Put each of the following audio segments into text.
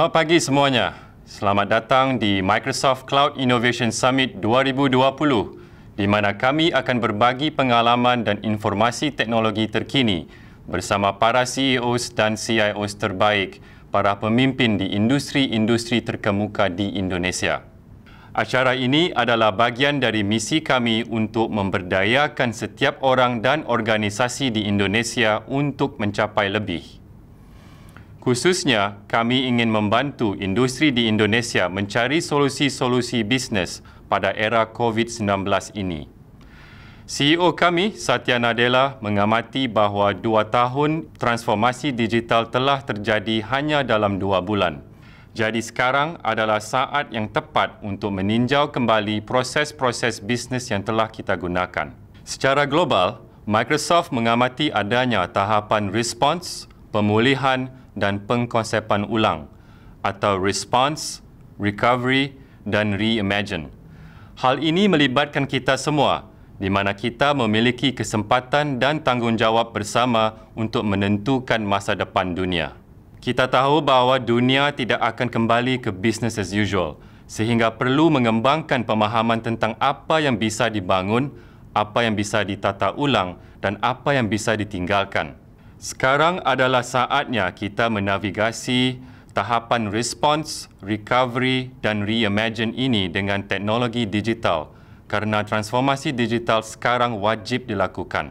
Selamat pagi semuanya. Selamat datang di Microsoft Cloud Innovation Summit 2020 di mana kami akan berbagi pengalaman dan informasi teknologi terkini bersama para CEOs dan CIOs terbaik, para pemimpin di industri-industri terkemuka di Indonesia. Acara ini adalah bagian dari misi kami untuk memberdayakan setiap orang dan organisasi di Indonesia untuk mencapai lebih. Khususnya, kami ingin membantu industri di Indonesia mencari solusi-solusi bisnes pada era COVID-19 ini. CEO kami, Satya Nadella, mengamati bahawa dua tahun transformasi digital telah terjadi hanya dalam dua bulan. Jadi sekarang adalah saat yang tepat untuk meninjau kembali proses-proses bisnes yang telah kita gunakan. Secara global, Microsoft mengamati adanya tahapan respons pemulihan, dan pengkonsepan ulang atau response, recovery dan reimagine. Hal ini melibatkan kita semua di mana kita memiliki kesempatan dan tanggungjawab bersama untuk menentukan masa depan dunia. Kita tahu bahawa dunia tidak akan kembali ke business as usual sehingga perlu mengembangkan pemahaman tentang apa yang bisa dibangun, apa yang bisa ditata ulang dan apa yang bisa ditinggalkan. Sekarang adalah saatnya kita menavigasi tahapan response, recovery dan reimagine ini dengan teknologi digital kerana transformasi digital sekarang wajib dilakukan.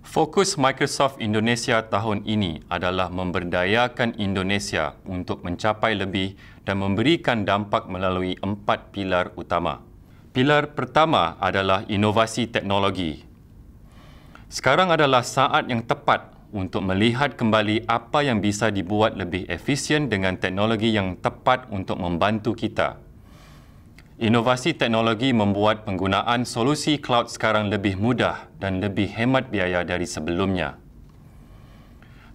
Fokus Microsoft Indonesia tahun ini adalah memberdayakan Indonesia untuk mencapai lebih dan memberikan dampak melalui empat pilar utama. Pilar pertama adalah inovasi teknologi sekarang adalah saat yang tepat untuk melihat kembali apa yang bisa dibuat lebih efisien dengan teknologi yang tepat untuk membantu kita. Inovasi teknologi membuat penggunaan solusi cloud sekarang lebih mudah dan lebih hemat biaya dari sebelumnya.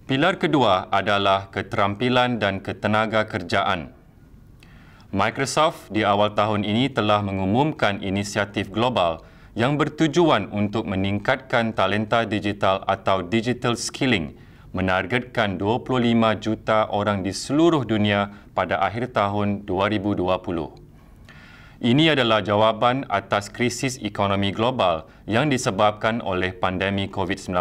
Pilar kedua adalah keterampilan dan ketenaga kerjaan. Microsoft di awal tahun ini telah mengumumkan inisiatif global yang bertujuan untuk meningkatkan talenta digital atau digital skilling menargetkan 25 juta orang di seluruh dunia pada akhir tahun 2020. Ini adalah jawapan atas krisis ekonomi global yang disebabkan oleh pandemi COVID-19.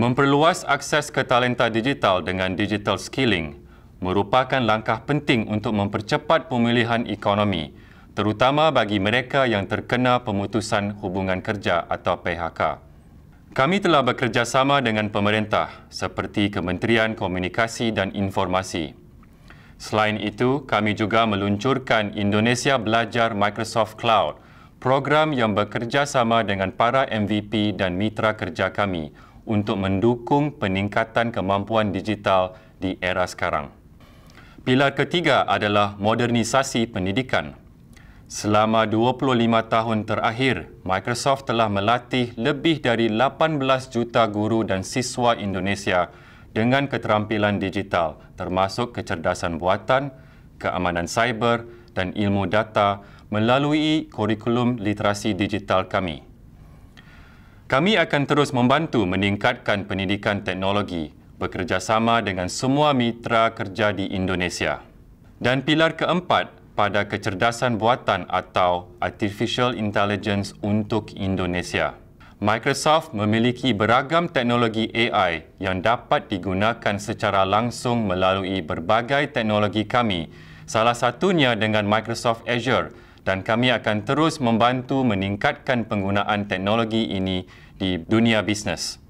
Memperluas akses ke talenta digital dengan digital skilling merupakan langkah penting untuk mempercepat pemulihan ekonomi terutama bagi mereka yang terkena pemutusan hubungan kerja atau PHK. Kami telah bekerjasama dengan pemerintah seperti Kementerian Komunikasi dan Informasi. Selain itu, kami juga meluncurkan Indonesia Belajar Microsoft Cloud, program yang bekerjasama dengan para MVP dan mitra kerja kami untuk mendukung peningkatan kemampuan digital di era sekarang. Pilar ketiga adalah modernisasi pendidikan. Selama 25 tahun terakhir, Microsoft telah melatih lebih dari 18 juta guru dan siswa Indonesia dengan keterampilan digital termasuk kecerdasan buatan, keamanan cyber dan ilmu data melalui kurikulum literasi digital kami. Kami akan terus membantu meningkatkan pendidikan teknologi bekerjasama dengan semua mitra kerja di Indonesia. Dan pilar keempat pada kecerdasan buatan atau artificial intelligence untuk Indonesia. Microsoft memiliki beragam teknologi AI yang dapat digunakan secara langsung melalui berbagai teknologi kami, salah satunya dengan Microsoft Azure dan kami akan terus membantu meningkatkan penggunaan teknologi ini di dunia bisnes.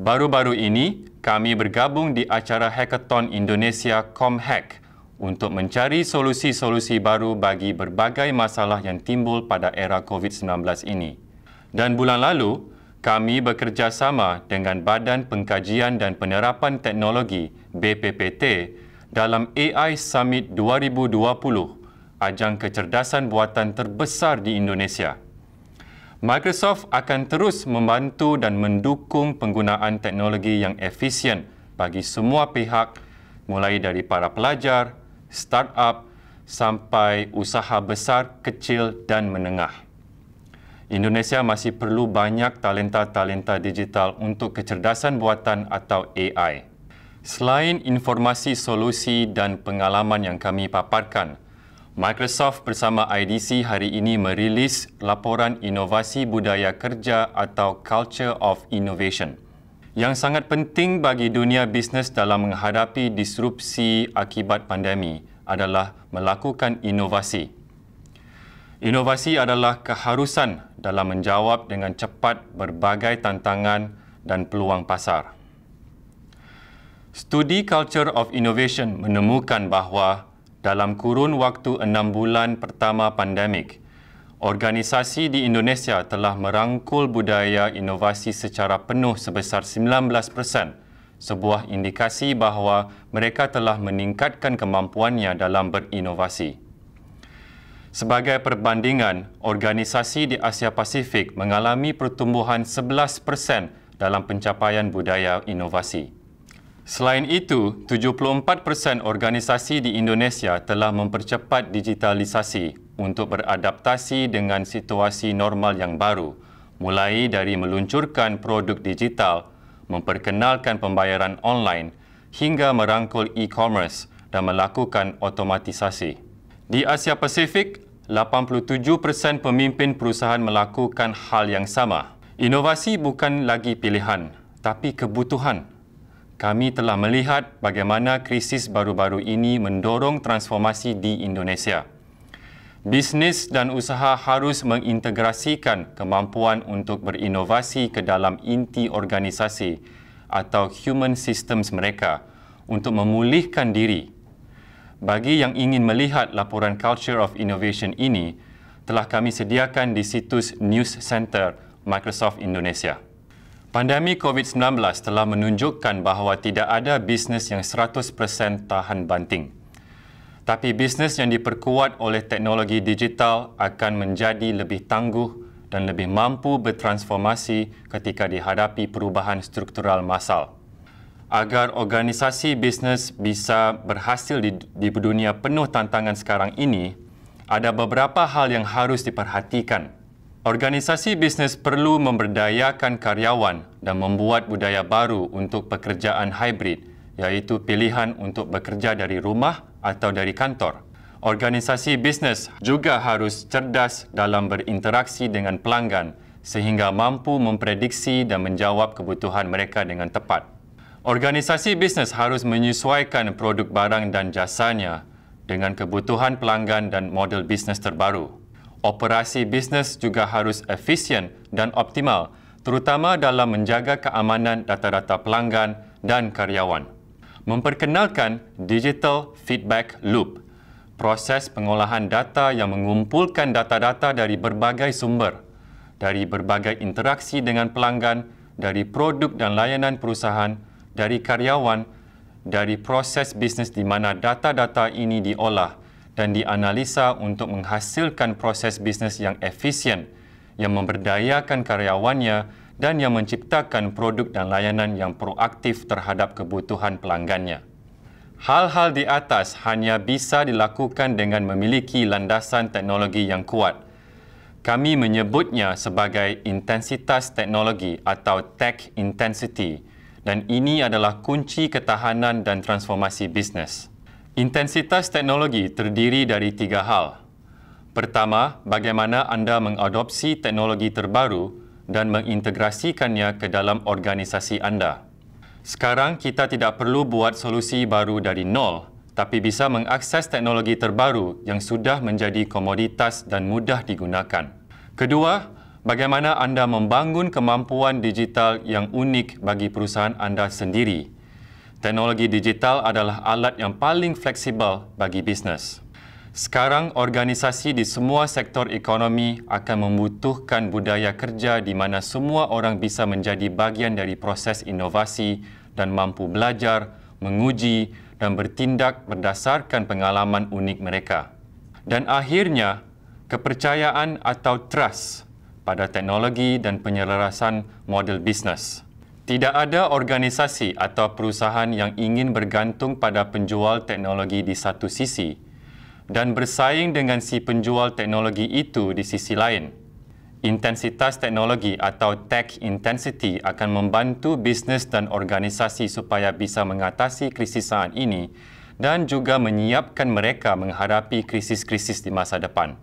Baru-baru ini, kami bergabung di acara Hackathon Indonesia ComHack Hack untuk mencari solusi-solusi baru bagi berbagai masalah yang timbul pada era COVID-19 ini. Dan bulan lalu, kami bekerjasama dengan Badan Pengkajian dan Penerapan Teknologi BPPT dalam AI Summit 2020, ajang kecerdasan buatan terbesar di Indonesia. Microsoft akan terus membantu dan mendukung penggunaan teknologi yang efisien bagi semua pihak mulai dari para pelajar, startup sampai usaha besar, kecil dan menengah. Indonesia masih perlu banyak talenta-talenta digital untuk kecerdasan buatan atau AI. Selain informasi solusi dan pengalaman yang kami paparkan, Microsoft bersama IDC hari ini merilis laporan inovasi budaya kerja atau Culture of Innovation yang sangat penting bagi dunia bisnes dalam menghadapi disrupsi akibat pandemi adalah melakukan inovasi. Inovasi adalah keharusan dalam menjawab dengan cepat berbagai tantangan dan peluang pasar. Studi Culture of Innovation menemukan bahawa dalam kurun waktu enam bulan pertama pandemik, Organisasi di Indonesia telah merangkul budaya inovasi secara penuh sebesar 19%, sebuah indikasi bahawa mereka telah meningkatkan kemampuannya dalam berinovasi. Sebagai perbandingan, organisasi di Asia Pasifik mengalami pertumbuhan 11% dalam pencapaian budaya inovasi. Selain itu, 74% organisasi di Indonesia telah mempercepat digitalisasi untuk beradaptasi dengan situasi normal yang baru, mulai dari meluncurkan produk digital, memperkenalkan pembayaran online, hingga merangkul e-commerce dan melakukan otomatisasi. Di Asia Pasifik, 87% pemimpin perusahaan melakukan hal yang sama. Inovasi bukan lagi pilihan, tapi kebutuhan. Kami telah melihat bagaimana krisis baru-baru ini mendorong transformasi di Indonesia. Bisnes dan usaha harus mengintegrasikan kemampuan untuk berinovasi ke dalam inti organisasi atau human systems mereka untuk memulihkan diri. Bagi yang ingin melihat laporan Culture of Innovation ini, telah kami sediakan di situs News Center Microsoft Indonesia. Pandemi COVID-19 telah menunjukkan bahawa tidak ada bisnes yang 100% tahan banting tapi bisnes yang diperkuat oleh teknologi digital akan menjadi lebih tangguh dan lebih mampu bertransformasi ketika dihadapi perubahan struktural masal. Agar organisasi bisnes bisa berhasil di, di dunia penuh tantangan sekarang ini, ada beberapa hal yang harus diperhatikan. Organisasi bisnes perlu memberdayakan karyawan dan membuat budaya baru untuk pekerjaan hybrid, iaitu pilihan untuk bekerja dari rumah atau dari kantor. Organisasi bisnes juga harus cerdas dalam berinteraksi dengan pelanggan sehingga mampu memprediksi dan menjawab kebutuhan mereka dengan tepat. Organisasi bisnes harus menyesuaikan produk barang dan jasanya dengan kebutuhan pelanggan dan model bisnes terbaru. Operasi bisnes juga harus efisien dan optimal terutama dalam menjaga keamanan data-data pelanggan dan karyawan memperkenalkan Digital Feedback Loop, proses pengolahan data yang mengumpulkan data-data dari berbagai sumber, dari berbagai interaksi dengan pelanggan, dari produk dan layanan perusahaan, dari karyawan, dari proses bisnis di mana data-data ini diolah dan dianalisa untuk menghasilkan proses bisnis yang efisien, yang memberdayakan karyawannya dan yang menciptakan produk dan layanan yang proaktif terhadap kebutuhan pelanggannya. Hal-hal di atas hanya bisa dilakukan dengan memiliki landasan teknologi yang kuat. Kami menyebutnya sebagai intensitas teknologi atau tech intensity dan ini adalah kunci ketahanan dan transformasi bisnes. Intensitas teknologi terdiri dari tiga hal. Pertama, bagaimana anda mengadopsi teknologi terbaru dan mengintegrasikannya ke dalam organisasi anda. Sekarang kita tidak perlu buat solusi baru dari nol, tapi bisa mengakses teknologi terbaru yang sudah menjadi komoditas dan mudah digunakan. Kedua, bagaimana anda membangun kemampuan digital yang unik bagi perusahaan anda sendiri. Teknologi digital adalah alat yang paling fleksibel bagi bisnes. Sekarang organisasi di semua sektor ekonomi akan membutuhkan budaya kerja di mana semua orang bisa menjadi bagian dari proses inovasi dan mampu belajar, menguji dan bertindak berdasarkan pengalaman unik mereka. Dan akhirnya, kepercayaan atau trust pada teknologi dan penyelarasan model bisnes. Tidak ada organisasi atau perusahaan yang ingin bergantung pada penjual teknologi di satu sisi, dan bersaing dengan si penjual teknologi itu di sisi lain. Intensitas teknologi atau tech intensity akan membantu bisnes dan organisasi supaya bisa mengatasi krisis saat ini dan juga menyiapkan mereka menghadapi krisis-krisis di masa depan.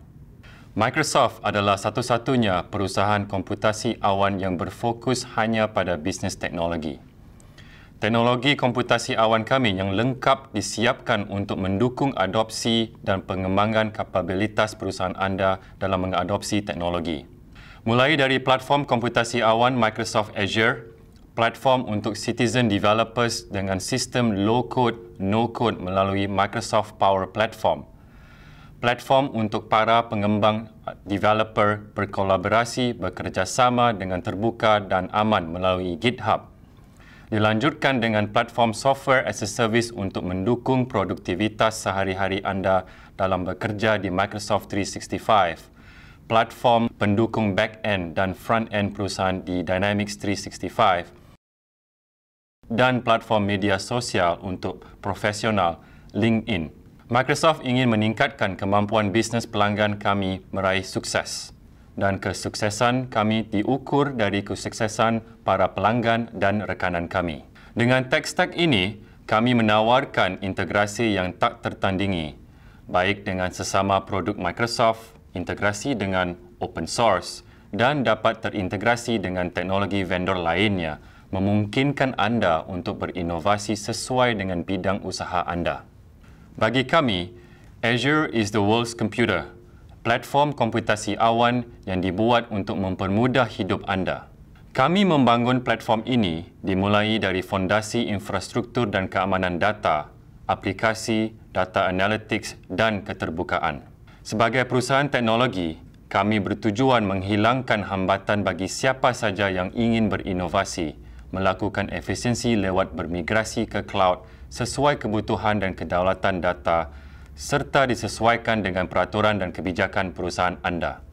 Microsoft adalah satu-satunya perusahaan komputasi awan yang berfokus hanya pada bisnes teknologi. Teknologi komputasi awan kami yang lengkap disiapkan untuk mendukung adopsi dan pengembangan kapabilitas perusahaan anda dalam mengadopsi teknologi. Mulai dari platform komputasi awan Microsoft Azure, platform untuk citizen developers dengan sistem low-code, no-code melalui Microsoft Power Platform, platform untuk para pengembang developer berkolaborasi bekerjasama dengan terbuka dan aman melalui GitHub, dilanjutkan dengan platform software as a service untuk mendukung produktivitas sehari-hari anda dalam bekerja di Microsoft 365. Platform pendukung back-end dan front-end perusahaan di Dynamics 365 dan platform media sosial untuk profesional LinkedIn. Microsoft ingin meningkatkan kemampuan bisnes pelanggan kami meraih sukses dan kesuksesan kami diukur dari kesuksesan para pelanggan dan rekanan kami. Dengan tech stack ini, kami menawarkan integrasi yang tak tertandingi, baik dengan sesama produk Microsoft, integrasi dengan open source dan dapat terintegrasi dengan teknologi vendor lainnya, memungkinkan anda untuk berinovasi sesuai dengan bidang usaha anda. Bagi kami, Azure is the world's computer – platform komputasi awan yang dibuat untuk mempermudah hidup anda. Kami membangun platform ini dimulai dari fondasi infrastruktur dan keamanan data, aplikasi, data analytics dan keterbukaan. Sebagai perusahaan teknologi, kami bertujuan menghilangkan hambatan bagi siapa saja yang ingin berinovasi, melakukan efisiensi lewat bermigrasi ke cloud sesuai kebutuhan dan kedaulatan data serta disesuaikan dengan peraturan dan kebijakan perusahaan anda.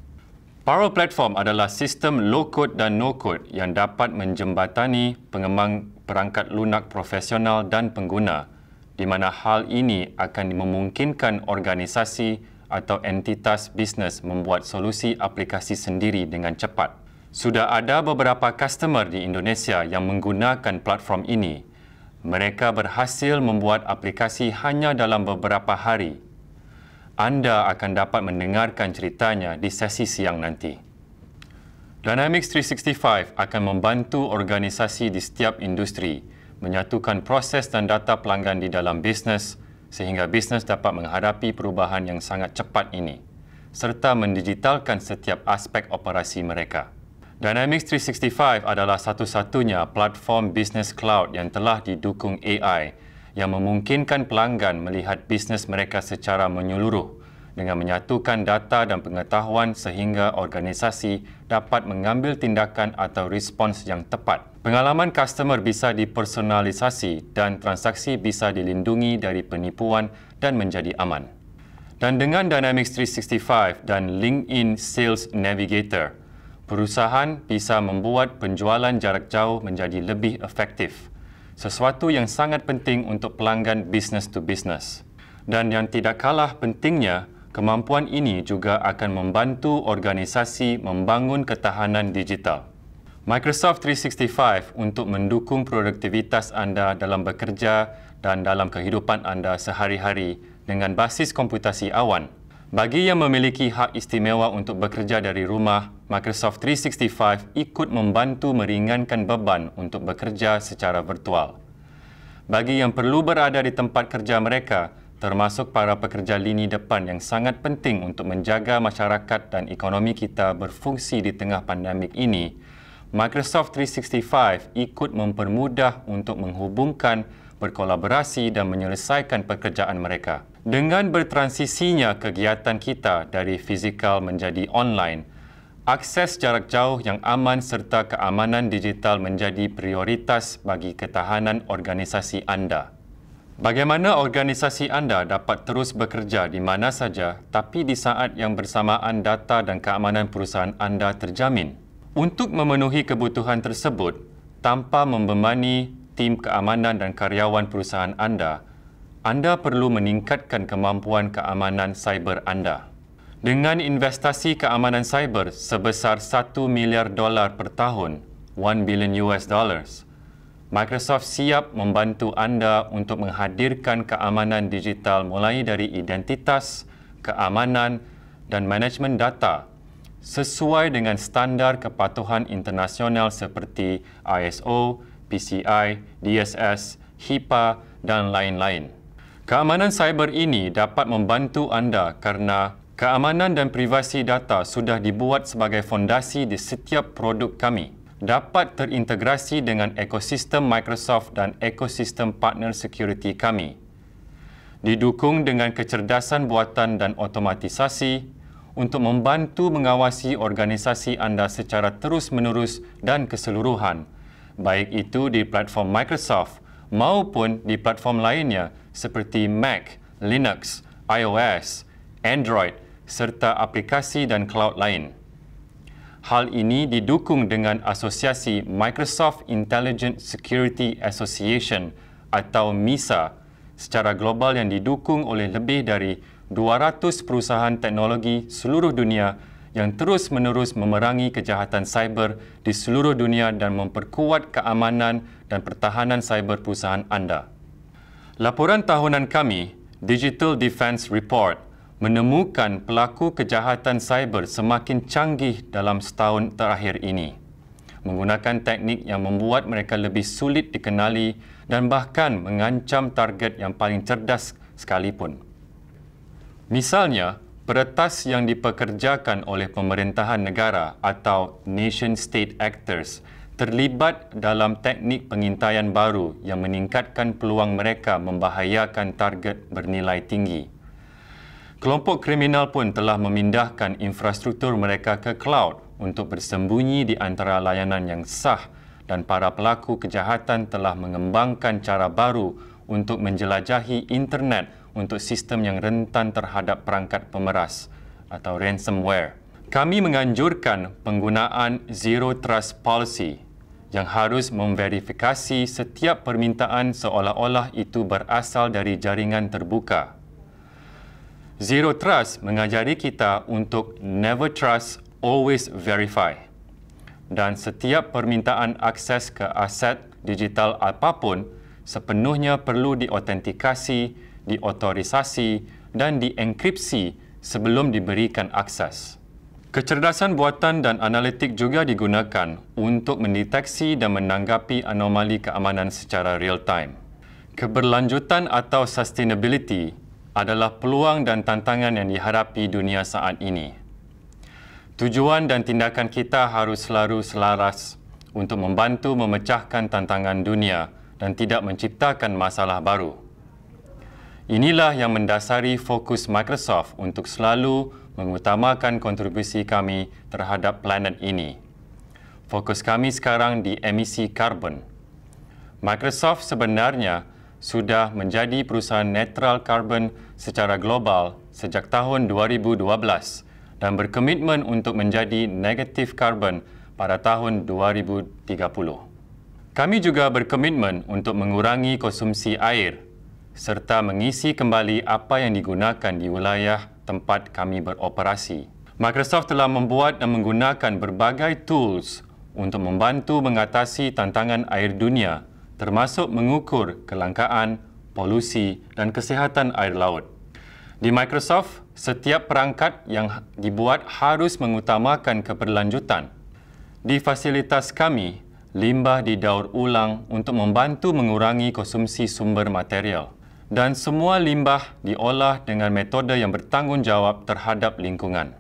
Power Platform adalah sistem low-code dan no-code yang dapat menjembatani pengembang perangkat lunak profesional dan pengguna di mana hal ini akan memungkinkan organisasi atau entitas bisnes membuat solusi aplikasi sendiri dengan cepat. Sudah ada beberapa customer di Indonesia yang menggunakan platform ini mereka berhasil membuat aplikasi hanya dalam beberapa hari. Anda akan dapat mendengarkan ceritanya di sesi siang nanti. Dynamics 365 akan membantu organisasi di setiap industri menyatukan proses dan data pelanggan di dalam bisnes sehingga bisnes dapat menghadapi perubahan yang sangat cepat ini serta mendigitalkan setiap aspek operasi mereka. Dynamics 365 adalah satu-satunya platform bisnes cloud yang telah didukung AI yang memungkinkan pelanggan melihat bisnes mereka secara menyeluruh dengan menyatukan data dan pengetahuan sehingga organisasi dapat mengambil tindakan atau respons yang tepat. Pengalaman customer bisa dipersonalisasi dan transaksi bisa dilindungi dari penipuan dan menjadi aman. Dan dengan Dynamics 365 dan LinkedIn Sales Navigator, perusahaan bisa membuat penjualan jarak jauh menjadi lebih efektif. Sesuatu yang sangat penting untuk pelanggan business to business. Dan yang tidak kalah pentingnya, kemampuan ini juga akan membantu organisasi membangun ketahanan digital. Microsoft 365 untuk mendukung produktivitas anda dalam bekerja dan dalam kehidupan anda sehari-hari dengan basis komputasi awan. Bagi yang memiliki hak istimewa untuk bekerja dari rumah, Microsoft 365 ikut membantu meringankan beban untuk bekerja secara virtual. Bagi yang perlu berada di tempat kerja mereka, termasuk para pekerja lini depan yang sangat penting untuk menjaga masyarakat dan ekonomi kita berfungsi di tengah pandemik ini, Microsoft 365 ikut mempermudah untuk menghubungkan, berkolaborasi dan menyelesaikan pekerjaan mereka. Dengan bertransisinya kegiatan kita dari fizikal menjadi online, akses jarak jauh yang aman serta keamanan digital menjadi prioritas bagi ketahanan organisasi anda. Bagaimana organisasi anda dapat terus bekerja di mana saja tapi di saat yang bersamaan data dan keamanan perusahaan anda terjamin? Untuk memenuhi kebutuhan tersebut tanpa membebani tim keamanan dan karyawan perusahaan anda, anda perlu meningkatkan kemampuan keamanan cyber anda. Dengan investasi keamanan cyber sebesar 1 miliar dolar per tahun, 1 billion US dollars, Microsoft siap membantu anda untuk menghadirkan keamanan digital mulai dari identitas, keamanan dan manajemen data sesuai dengan standar kepatuhan internasional seperti ISO, PCI, DSS, HIPAA dan lain-lain. Keamanan cyber ini dapat membantu anda kerana keamanan dan privasi data sudah dibuat sebagai fondasi di setiap produk kami. Dapat terintegrasi dengan ekosistem Microsoft dan ekosistem partner security kami. Didukung dengan kecerdasan buatan dan otomatisasi untuk membantu mengawasi organisasi anda secara terus-menerus dan keseluruhan, baik itu di platform Microsoft maupun di platform lainnya seperti Mac, Linux, iOS, Android serta aplikasi dan cloud lain. Hal ini didukung dengan asosiasi Microsoft Intelligent Security Association atau MISA secara global yang didukung oleh lebih dari 200 perusahaan teknologi seluruh dunia yang terus-menerus memerangi kejahatan cyber di seluruh dunia dan memperkuat keamanan dan pertahanan cyber perusahaan anda. Laporan tahunan kami, Digital Defense Report, menemukan pelaku kejahatan cyber semakin canggih dalam setahun terakhir ini menggunakan teknik yang membuat mereka lebih sulit dikenali dan bahkan mengancam target yang paling cerdas sekalipun. Misalnya, Peretas yang diperkerjakan oleh pemerintahan negara atau nation state actors terlibat dalam teknik pengintaian baru yang meningkatkan peluang mereka membahayakan target bernilai tinggi. Kelompok kriminal pun telah memindahkan infrastruktur mereka ke cloud untuk bersembunyi di antara layanan yang sah dan para pelaku kejahatan telah mengembangkan cara baru untuk menjelajahi internet untuk sistem yang rentan terhadap perangkat pemeras atau ransomware. Kami menganjurkan penggunaan Zero Trust Policy yang harus memverifikasi setiap permintaan seolah-olah itu berasal dari jaringan terbuka. Zero Trust mengajari kita untuk Never Trust, Always Verify. Dan setiap permintaan akses ke aset digital apapun sepenuhnya perlu diautentikasi diotorisasi dan dienkripsi sebelum diberikan akses. Kecerdasan buatan dan analitik juga digunakan untuk mendeteksi dan menanggapi anomali keamanan secara real-time. Keberlanjutan atau sustainability adalah peluang dan tantangan yang diharapi dunia saat ini. Tujuan dan tindakan kita harus selalu selaras untuk membantu memecahkan tantangan dunia dan tidak menciptakan masalah baru. Inilah yang mendasari fokus Microsoft untuk selalu mengutamakan kontribusi kami terhadap planet ini. Fokus kami sekarang di emisi karbon. Microsoft sebenarnya sudah menjadi perusahaan netral karbon secara global sejak tahun 2012 dan berkomitmen untuk menjadi negatif karbon pada tahun 2030. Kami juga berkomitmen untuk mengurangi konsumsi air serta mengisi kembali apa yang digunakan di wilayah tempat kami beroperasi. Microsoft telah membuat dan menggunakan berbagai tools untuk membantu mengatasi tantangan air dunia termasuk mengukur kelangkaan, polusi dan kesihatan air laut. Di Microsoft, setiap perangkat yang dibuat harus mengutamakan keberlanjutan. Di fasilitas kami, limbah didaur ulang untuk membantu mengurangi konsumsi sumber material dan semua limbah diolah dengan metode yang bertanggungjawab terhadap lingkungan.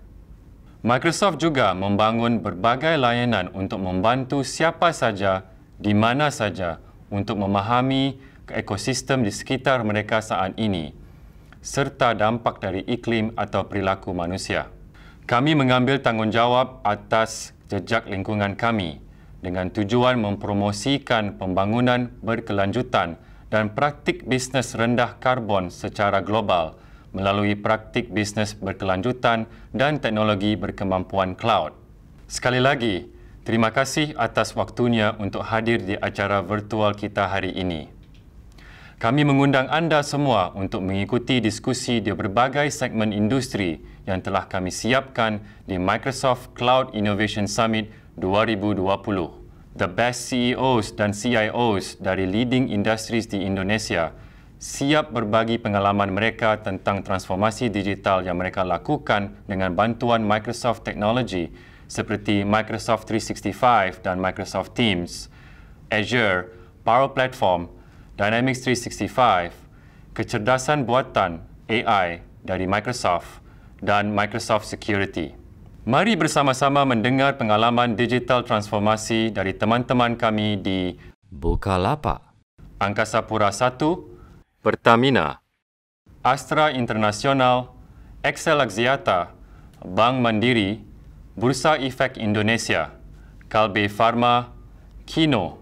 Microsoft juga membangun berbagai layanan untuk membantu siapa saja di mana saja untuk memahami ekosistem di sekitar mereka saat ini serta dampak dari iklim atau perilaku manusia. Kami mengambil tanggungjawab atas jejak lingkungan kami dengan tujuan mempromosikan pembangunan berkelanjutan dan praktik bisnes rendah karbon secara global melalui praktik bisnes berkelanjutan dan teknologi berkemampuan cloud. Sekali lagi, terima kasih atas waktunya untuk hadir di acara virtual kita hari ini. Kami mengundang anda semua untuk mengikuti diskusi di berbagai segmen industri yang telah kami siapkan di Microsoft Cloud Innovation Summit 2020 the best CEOs dan CIOs dari leading industries di Indonesia siap berbagi pengalaman mereka tentang transformasi digital yang mereka lakukan dengan bantuan Microsoft Technology seperti Microsoft 365 dan Microsoft Teams, Azure, Power Platform, Dynamics 365, kecerdasan buatan AI dari Microsoft dan Microsoft Security. Mari bersama-sama mendengar pengalaman digital transformasi dari teman-teman kami di Bukalapak, Angkasa Pura 1, Pertamina, Astra Internasional, Excel Axiata, Bank Mandiri, Bursa Efek Indonesia, Kalbe Pharma, Kino,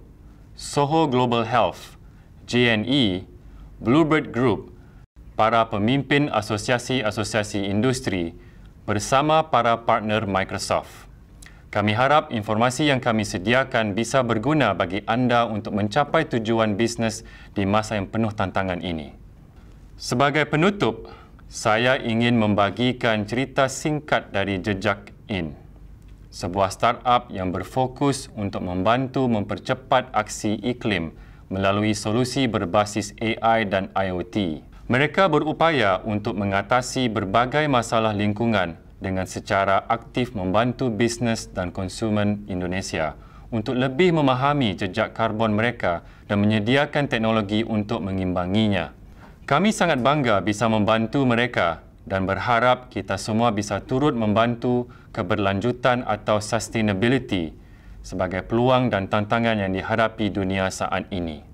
Soho Global Health, JNE, Bluebird Group, para pemimpin asosiasi-asosiasi industri, bersama para partner Microsoft. Kami harap informasi yang kami sediakan bisa berguna bagi anda untuk mencapai tujuan bisnes di masa yang penuh tantangan ini. Sebagai penutup, saya ingin membagikan cerita singkat dari Jejak In, sebuah startup yang berfokus untuk membantu mempercepat aksi iklim melalui solusi berbasis AI dan IoT. Mereka berupaya untuk mengatasi berbagai masalah lingkungan dengan secara aktif membantu bisnes dan konsumen Indonesia untuk lebih memahami jejak karbon mereka dan menyediakan teknologi untuk mengimbanginya. Kami sangat bangga bisa membantu mereka dan berharap kita semua bisa turut membantu keberlanjutan atau sustainability sebagai peluang dan tantangan yang dihadapi dunia saat ini.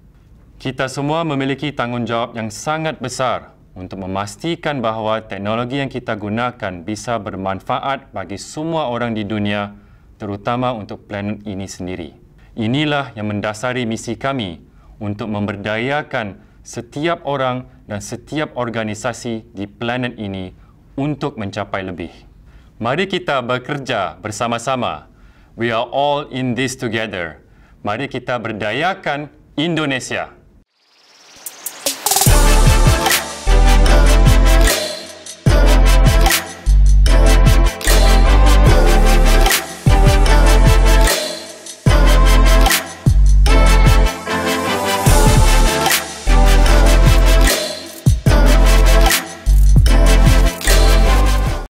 Kita semua memiliki tanggungjawab yang sangat besar untuk memastikan bahawa teknologi yang kita gunakan bisa bermanfaat bagi semua orang di dunia, terutama untuk planet ini sendiri. Inilah yang mendasari misi kami untuk memberdayakan setiap orang dan setiap organisasi di planet ini untuk mencapai lebih. Mari kita bekerja bersama-sama. We are all in this together. Mari kita berdayakan Indonesia.